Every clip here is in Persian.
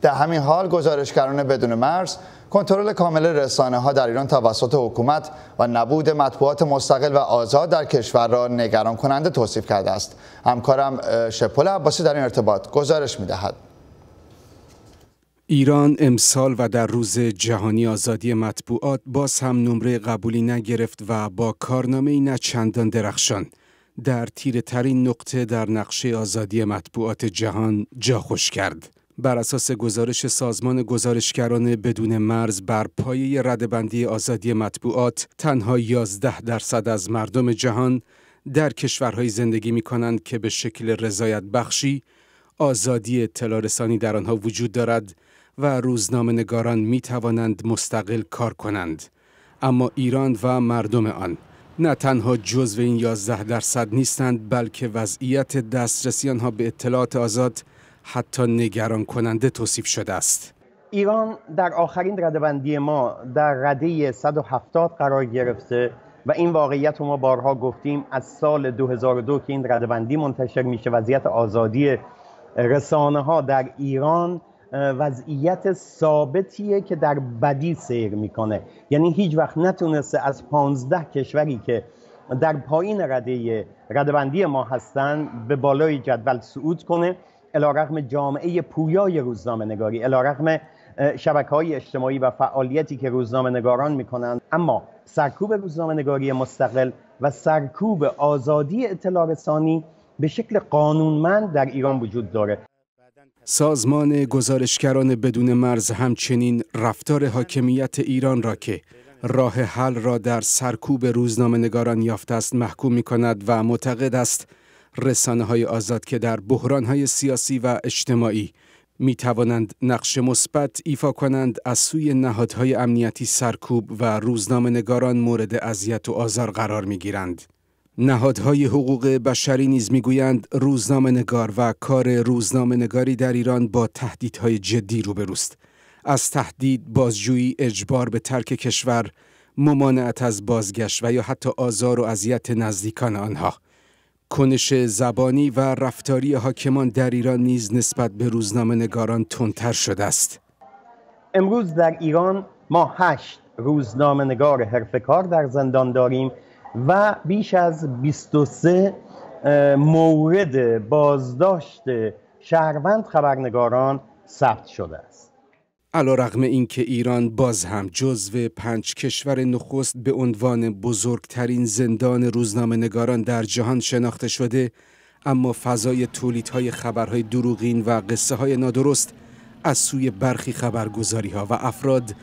در همین حال گزارشگران بدون مرز کنترل کامل رسانه ها در ایران توسط حکومت و نبود مطبوعات مستقل و آزاد در کشور را نگران کننده توصیف کرده است همکارم شپول عباسی در این ارتباط گزارش میدهد ایران امسال و در روز جهانی آزادی مطبوعات باز هم نمره قبولی نگرفت و با کارنامه نه چندان درخشان در تیره ترین نقطه در نقشه آزادی مطبوعات جهان جا خوش کرد. بر اساس گزارش سازمان گزارشگران بدون مرز بر پایه ردبندی آزادی مطبوعات تنها 11 درصد از مردم جهان در کشورهای زندگی می کنند که به شکل رضایت بخشی آزادی اطلاع رسانی در آنها وجود دارد و روزنامه نگاران می توانند مستقل کار کنند اما ایران و مردم آن نه تنها جزو این 11 درصد نیستند بلکه وضعیت دسترسی آنها به اطلاعات آزاد حتی نگران کننده توصیف شده است. ایران در آخرین ردبندی ما در رده 170 قرار گرفته و این واقعیت رو ما بارها گفتیم از سال 2002 که این ردبندی منتشر میشه وضعیت آزادی رسانه ها در ایران وضعیت ثابتیه که در بدی سیر میکنه یعنی هیچ وقت نتونسته از 15 کشوری که در پایین رده ردبندی ما هستن به بالای جدول سعود کنه علیرغم جامعه پویای روزنامه نگاری علیرغم شبکه های اجتماعی و فعالیتی که روزنامه نگاران میکنند اما سرکوب روزنامه نگاری مستقل و سرکوب آزادی اطلاع رسانی به شکل قانونمند در ایران وجود داره سازمان گزارشگران بدون مرز همچنین رفتار حاکمیت ایران را که راه حل را در سرکوب روزنامه نگاران یافته است محکوم می کند و معتقد است رسانه های آزاد که در بحران های سیاسی و اجتماعی می توانند نقش مثبت ایفا کنند از سوی نهادهای امنیتی سرکوب و روزنامه نگاران مورد اذیت و آزار قرار می گیرند. نهادهای حقوق بشری نیز میگویند روزنامه نگار و کار روزنامه نگاری در ایران با تهدیدهای جدی روبروست. از تهدید بازجویی اجبار به ترک کشور ممانعت از بازگشت و یا حتی آزار و اذیت نزدیکان آنها کنش زبانی و رفتاری حاکمان در ایران نیز نسبت به روزنامه نگاران تندتر شده است امروز در ایران ما هشت روزنامه نگار حرفکار در زندان داریم و بیش از 23 مورد بازداشت شهروند خبرنگاران ثبت شده است علا رغم اینکه ایران باز هم جزو پنج کشور نخست به عنوان بزرگترین زندان روزنامه نگاران در جهان شناخته شده اما فضای های خبرهای دروغین و قصه های نادرست از سوی برخی خبرگزاری ها و افراد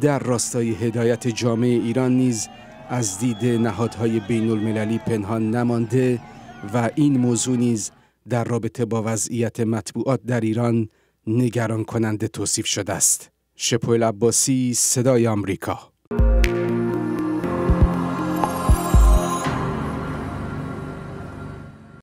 در راستای هدایت جامعه ایران نیز از دید نهادهای بین المللی پنهان نمانده و این موضوع نیز در رابطه با وضعیت مطبوعات در ایران نگران کننده توصیف شده است. شپول عباسی صدای آمریکا